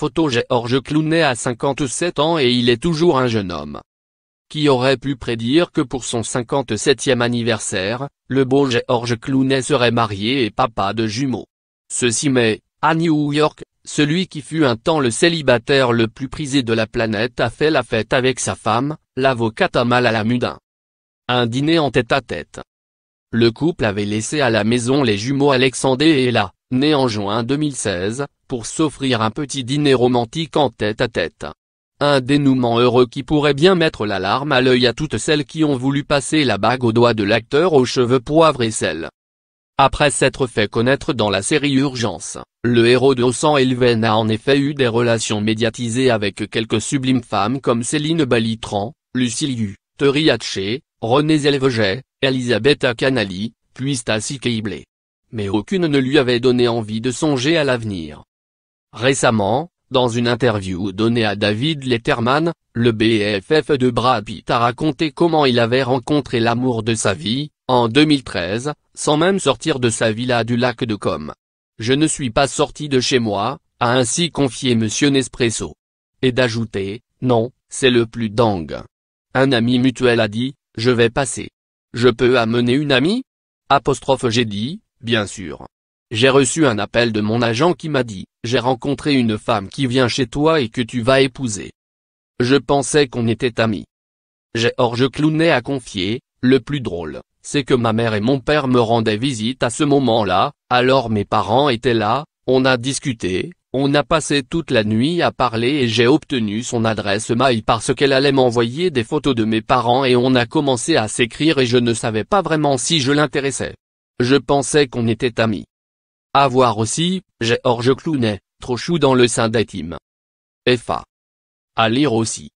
Photo Georges Clooney a 57 ans et il est toujours un jeune homme. Qui aurait pu prédire que pour son 57e anniversaire, le beau Georges Clooney serait marié et papa de jumeaux. Ceci mais, à New York, celui qui fut un temps le célibataire le plus prisé de la planète a fait la fête avec sa femme, l'avocate Amal Alamudin. Un dîner en tête-à-tête. Le couple avait laissé à la maison les jumeaux Alexandre et Ella, né en juin 2016, pour s'offrir un petit dîner romantique en tête-à-tête. Un dénouement heureux qui pourrait bien mettre l'alarme à l'œil à toutes celles qui ont voulu passer la bague au doigt de l'acteur aux cheveux poivre et sel. Après s'être fait connaître dans la série Urgence, le héros de Ossan Elven a en effet eu des relations médiatisées avec quelques sublimes femmes comme Céline Balitran, Lucille Liu, Terry René Zelveget, Elisabetta Canali, puis Stacy Keiblé mais aucune ne lui avait donné envie de songer à l'avenir. Récemment, dans une interview donnée à David Letterman, le BFF de Brad Pitt a raconté comment il avait rencontré l'amour de sa vie, en 2013, sans même sortir de sa villa du lac de Com. Je ne suis pas sorti de chez moi, a ainsi confié M. Nespresso. Et d'ajouter, non, c'est le plus dingue. Un ami mutuel a dit, je vais passer. Je peux amener une amie j'ai dit, Bien sûr. J'ai reçu un appel de mon agent qui m'a dit, j'ai rencontré une femme qui vient chez toi et que tu vas épouser. Je pensais qu'on était amis. Or je clounais à confier, le plus drôle, c'est que ma mère et mon père me rendaient visite à ce moment-là, alors mes parents étaient là, on a discuté, on a passé toute la nuit à parler et j'ai obtenu son adresse mail parce qu'elle allait m'envoyer des photos de mes parents et on a commencé à s'écrire et je ne savais pas vraiment si je l'intéressais. Je pensais qu'on était amis. À voir aussi, Georges Clounet, trop chou dans le sein d'Atim. F.A. À lire aussi.